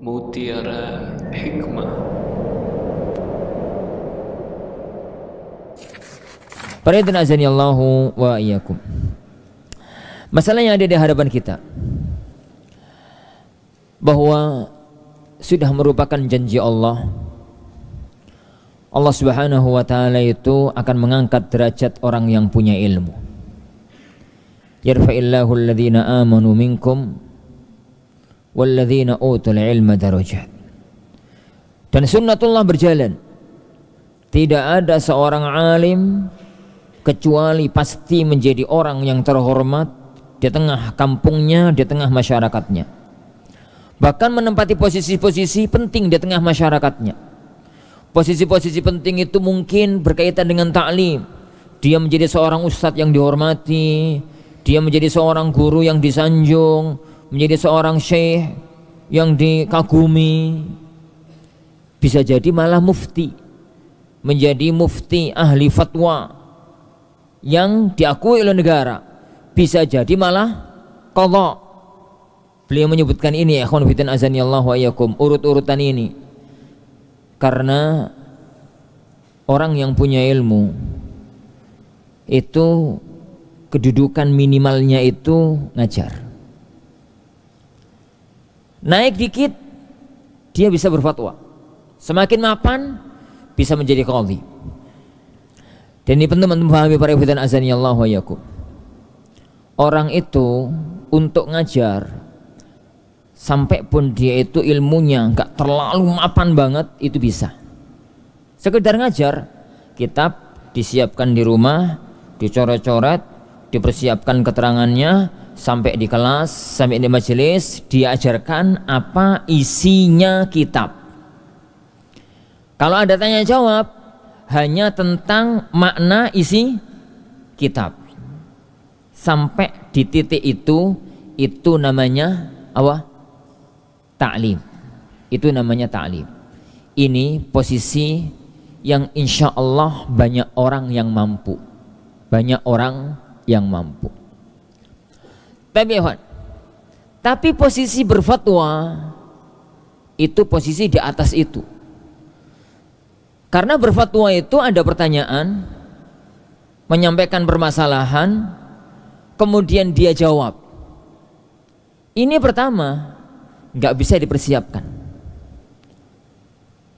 mutiara hikmah. Para azani Allahu wa iyakum Masalah yang ada di hadapan kita bahwa sudah merupakan janji Allah Allah Subhanahu wa taala itu akan mengangkat derajat orang yang punya ilmu. Yarfa'illahu alladhina amanu minkum walladzina utul ilma darajat. Dan sunnatullah berjalan. Tidak ada seorang alim kecuali pasti menjadi orang yang terhormat di tengah kampungnya, di tengah masyarakatnya. Bahkan menempati posisi-posisi penting di tengah masyarakatnya. Posisi-posisi penting itu mungkin berkaitan dengan taklim. Dia menjadi seorang ustadz yang dihormati, dia menjadi seorang guru yang disanjung, menjadi seorang syekh yang dikagumi bisa jadi malah mufti menjadi mufti ahli fatwa yang diakui oleh negara bisa jadi malah qadha beliau menyebutkan ini ya ikhwan fitan azani Allah wa urut-urutan ini karena orang yang punya ilmu itu kedudukan minimalnya itu ngajar Naik dikit dia bisa berfatwa. Semakin mapan bisa menjadi qadhi. Dan ini penting untuk memahami para ibu dan ya Allah wa Orang itu untuk ngajar sampai pun dia itu ilmunya nggak terlalu mapan banget itu bisa. Sekedar ngajar kitab disiapkan di rumah, dicoret-coret, dipersiapkan keterangannya, sampai di kelas, sampai di majelis, diajarkan apa isinya kitab. Kalau ada tanya jawab, hanya tentang makna isi kitab. Sampai di titik itu, itu namanya apa? Ta'lim. Itu namanya ta'lim. Ini posisi yang insya Allah banyak orang yang mampu. Banyak orang yang mampu. Tabi'un. Tapi posisi berfatwa itu posisi di atas itu. Karena berfatwa itu ada pertanyaan, menyampaikan permasalahan, kemudian dia jawab. Ini pertama, nggak bisa dipersiapkan.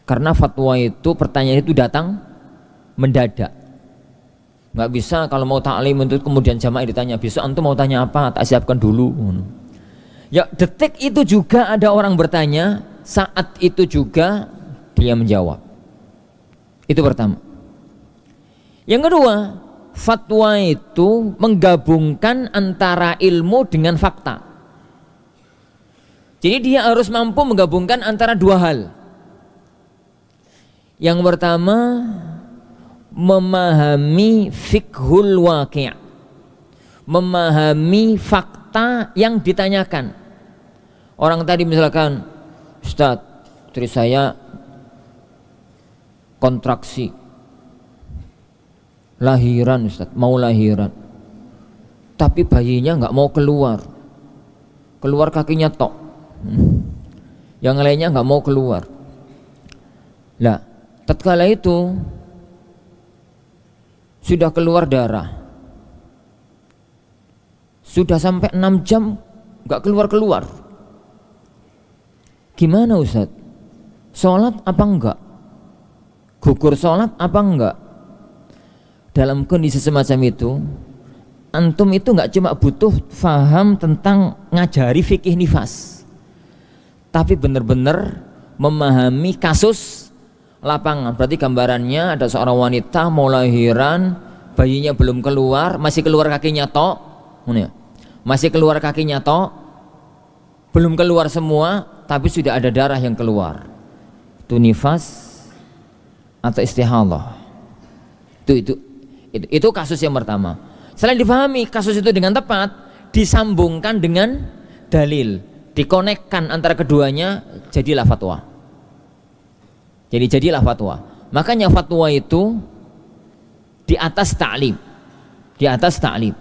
Karena fatwa itu pertanyaan itu datang mendadak nggak bisa kalau mau taklim untuk kemudian jamaah ditanya besok antum mau tanya apa tak siapkan dulu ya detik itu juga ada orang bertanya saat itu juga dia menjawab itu pertama yang kedua fatwa itu menggabungkan antara ilmu dengan fakta jadi dia harus mampu menggabungkan antara dua hal yang pertama memahami fikhul waqi' memahami fakta yang ditanyakan orang tadi misalkan Ustadz istri saya kontraksi lahiran Ustaz mau lahiran tapi bayinya nggak mau keluar keluar kakinya tok yang lainnya nggak mau keluar lah tatkala itu sudah keluar darah sudah sampai 6 jam nggak keluar-keluar gimana Ustaz sholat apa enggak gugur sholat apa enggak dalam kondisi semacam itu antum itu nggak cuma butuh faham tentang ngajari fikih nifas tapi benar-benar memahami kasus lapangan. Berarti gambarannya ada seorang wanita mau lahiran, bayinya belum keluar, masih keluar kakinya tok. Ya? Masih keluar kakinya tok. Belum keluar semua, tapi sudah ada darah yang keluar. Itu nifas atau istihallah Itu itu itu, itu kasus yang pertama. Selain difahami kasus itu dengan tepat, disambungkan dengan dalil, dikonekkan antara keduanya jadilah fatwa. Jadi jadilah fatwa. Makanya fatwa itu di atas ta'lim. Di atas ta'lim.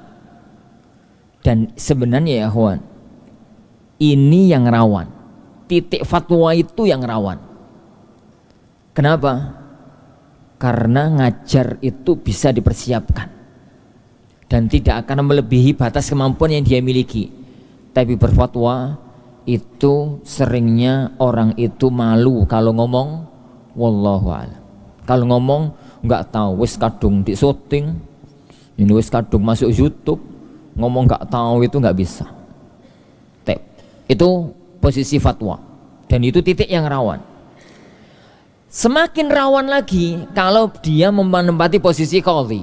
Dan sebenarnya ya Huan ini yang rawan. Titik fatwa itu yang rawan. Kenapa? Karena ngajar itu bisa dipersiapkan dan tidak akan melebihi batas kemampuan yang dia miliki. Tapi berfatwa itu seringnya orang itu malu kalau ngomong wallahu a'lam kalau ngomong nggak tahu wis kadung di syuting ini wis kadung masuk YouTube ngomong nggak tahu itu nggak bisa Tep. itu posisi fatwa dan itu titik yang rawan semakin rawan lagi kalau dia menempati posisi qadhi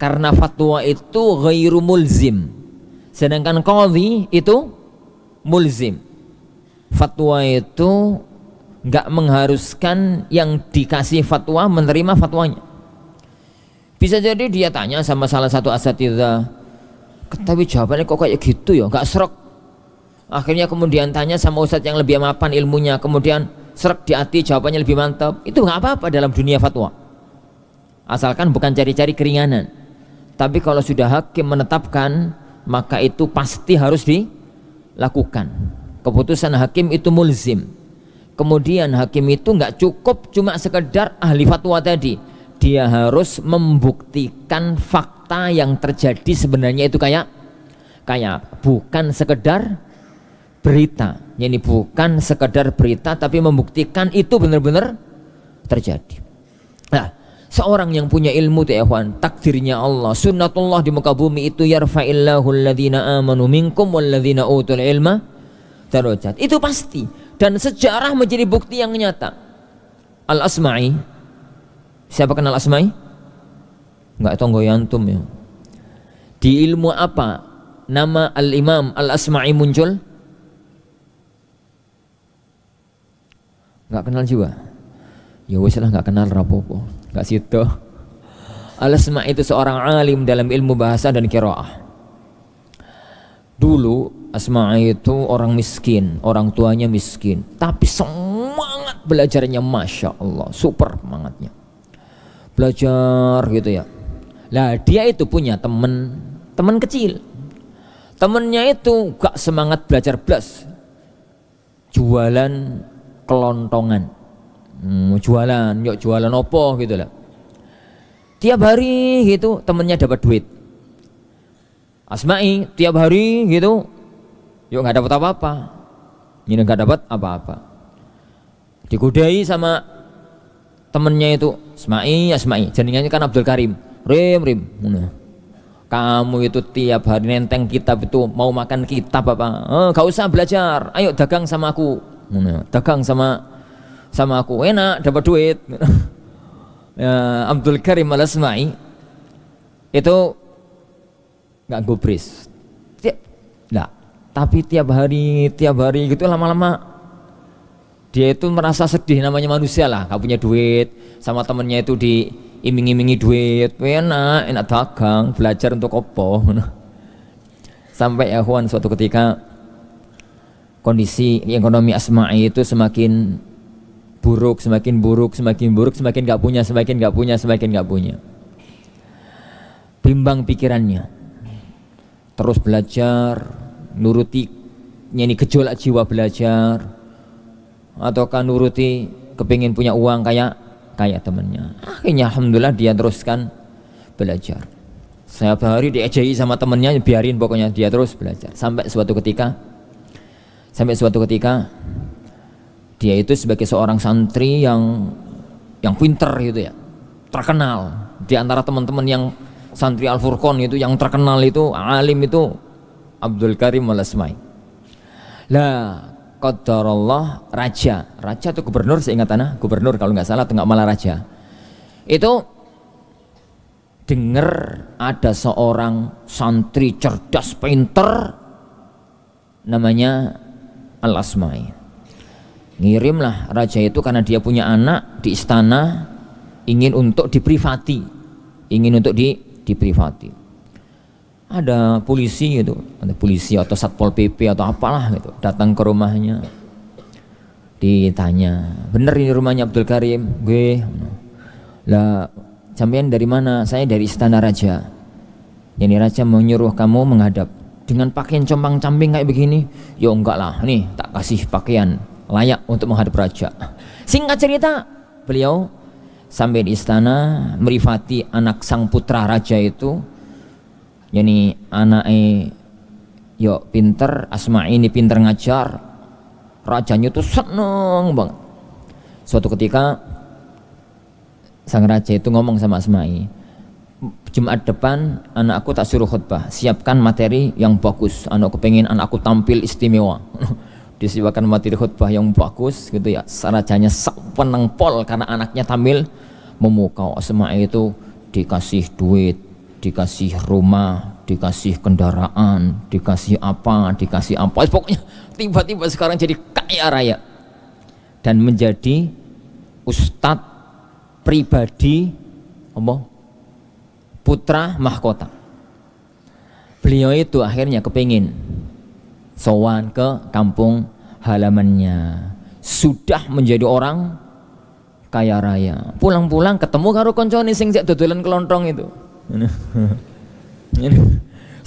karena fatwa itu ghairu mulzim sedangkan qadhi itu mulzim fatwa itu nggak mengharuskan yang dikasih fatwa menerima fatwanya bisa jadi dia tanya sama salah satu asatidah tapi jawabannya kok kayak gitu ya nggak serok. akhirnya kemudian tanya sama ustadz yang lebih mapan ilmunya kemudian serak di hati jawabannya lebih mantap itu nggak apa-apa dalam dunia fatwa asalkan bukan cari-cari keringanan tapi kalau sudah hakim menetapkan maka itu pasti harus dilakukan keputusan hakim itu mulzim kemudian hakim itu nggak cukup cuma sekedar ahli fatwa tadi dia harus membuktikan fakta yang terjadi sebenarnya itu kayak kayak bukan sekedar berita ini bukan sekedar berita tapi membuktikan itu benar-benar terjadi nah seorang yang punya ilmu ya ikhwan takdirnya Allah sunnatullah di muka bumi itu yarfa'illahu alladhina amanu minkum walladhina utul ilma darajat itu pasti dan sejarah menjadi bukti yang nyata. Al Asma'i, siapa kenal Asma'i? Enggak tonggo yantum ya. Di ilmu apa nama Al Imam Al Asma'i muncul? Enggak kenal juga. Ya wes lah enggak kenal rapopo. Enggak situ. Al Asma'i itu seorang alim dalam ilmu bahasa dan kiroah. Dulu Asma itu orang miskin, orang tuanya miskin, tapi semangat belajarnya masya Allah, super semangatnya. Belajar gitu ya. Lah dia itu punya temen, temen kecil. Temennya itu gak semangat belajar belas, jualan kelontongan, hmm, jualan, yuk jualan opo gitu lah. Tiap hari gitu temennya dapat duit. Asma'i tiap hari gitu yuk nggak dapat apa-apa ini nggak dapat apa-apa dikudai sama temennya itu semai ya semai, janingannya kan Abdul Karim Rim Rim kamu itu tiap hari nenteng kitab itu mau makan kitab apa eh, gak usah belajar ayo dagang sama aku dagang sama sama aku enak dapat duit ya, Abdul Karim malah semai, itu nggak gubris tidak tapi tiap hari tiap hari gitu lama-lama dia itu merasa sedih namanya manusia lah gak punya duit sama temennya itu diiming-imingi duit enak enak dagang belajar untuk opo sampai ya suatu ketika kondisi ekonomi Asma'i itu semakin buruk semakin buruk semakin buruk semakin gak punya semakin gak punya semakin gak punya bimbang pikirannya terus belajar nuruti nyanyi gejolak jiwa belajar ataukah nuruti kepingin punya uang kayak kayak temennya akhirnya alhamdulillah dia teruskan belajar setiap hari diejei sama temennya biarin pokoknya dia terus belajar sampai suatu ketika sampai suatu ketika dia itu sebagai seorang santri yang yang pinter gitu ya terkenal di antara teman-teman yang santri Al Furqon itu yang terkenal itu alim itu Abdul Karim Al-Asmai lah Allah raja raja itu gubernur seingat tanah gubernur kalau nggak salah tengah malah raja itu dengar ada seorang santri cerdas pinter namanya Al-Asma'i ngirimlah raja itu karena dia punya anak di istana ingin untuk diprivati ingin untuk di diprivati ada polisi gitu, ada polisi atau satpol pp atau apalah gitu, datang ke rumahnya, ditanya, bener ini rumahnya Abdul Karim, gue, lah sampean dari mana? Saya dari istana raja. ini raja menyuruh kamu menghadap dengan pakaian compang camping kayak begini. Ya enggak lah, nih tak kasih pakaian layak untuk menghadap raja. Singkat cerita, beliau sampai di istana merifati anak sang putra raja itu yani e yo pinter asma ini pinter ngajar rajanya tuh seneng banget suatu ketika sang raja itu ngomong sama Asma'i Jumat depan aku tak suruh khutbah siapkan materi yang bagus anakku pengen anakku tampil istimewa disiapkan materi khutbah yang bagus gitu ya sarajanya sepeneng pol karena anaknya tampil memukau Asma'i itu dikasih duit dikasih rumah, dikasih kendaraan, dikasih apa, dikasih apa. Pokoknya tiba-tiba sekarang jadi kaya raya dan menjadi ustadz pribadi apa? putra mahkota. Beliau itu akhirnya kepingin sowan ke kampung halamannya. Sudah menjadi orang kaya raya. Pulang-pulang ketemu karo koncone sing siak dodolan kelontong itu.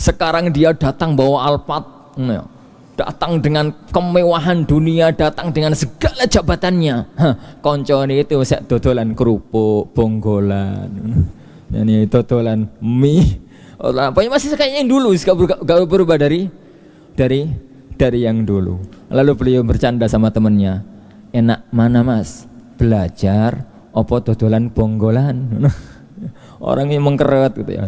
Sekarang dia datang bawa alpat, datang dengan kemewahan dunia, datang dengan segala jabatannya. Koncone itu saya dodolan kerupuk, bonggolan, ini dodolan mie. Apa masih kayaknya yang dulu, gak berubah dari dari dari yang dulu. Lalu beliau bercanda sama temennya, enak mana mas? Belajar, opo dodolan bonggolan. orang yang mengkeret gitu ya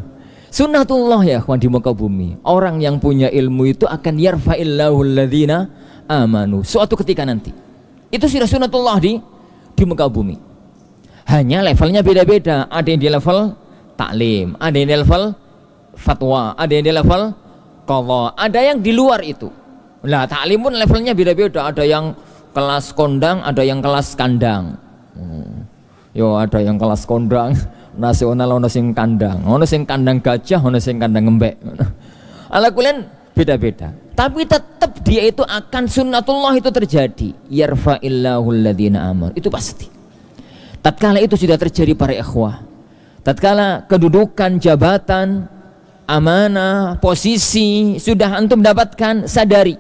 sunnatullah ya kawan di muka bumi orang yang punya ilmu itu akan yarfa'illahu alladzina amanu suatu ketika nanti itu sudah sunnatullah di di muka bumi hanya levelnya beda-beda ada yang di level taklim ada yang di level fatwa ada yang di level qadha ada yang di luar itu lah taklim pun levelnya beda-beda ada yang kelas kondang ada yang kelas kandang hmm. yo ada yang kelas kondang nasional ono sing kandang, ono sing kandang gajah, ono sing kandang ngembek. Ala kulen beda-beda. Tapi tetap dia itu akan sunnatullah itu terjadi. yarfa'illahul alladzina amar Itu pasti. Tatkala itu sudah terjadi para ikhwah. Tatkala kedudukan, jabatan, amanah, posisi sudah antum dapatkan, sadari.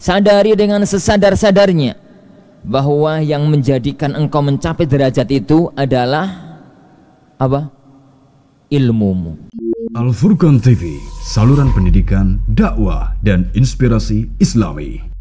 Sadari dengan sesadar-sadarnya bahwa yang menjadikan engkau mencapai derajat itu adalah apa? Ilmumu. Al Furqan TV, saluran pendidikan, dakwah dan inspirasi Islami.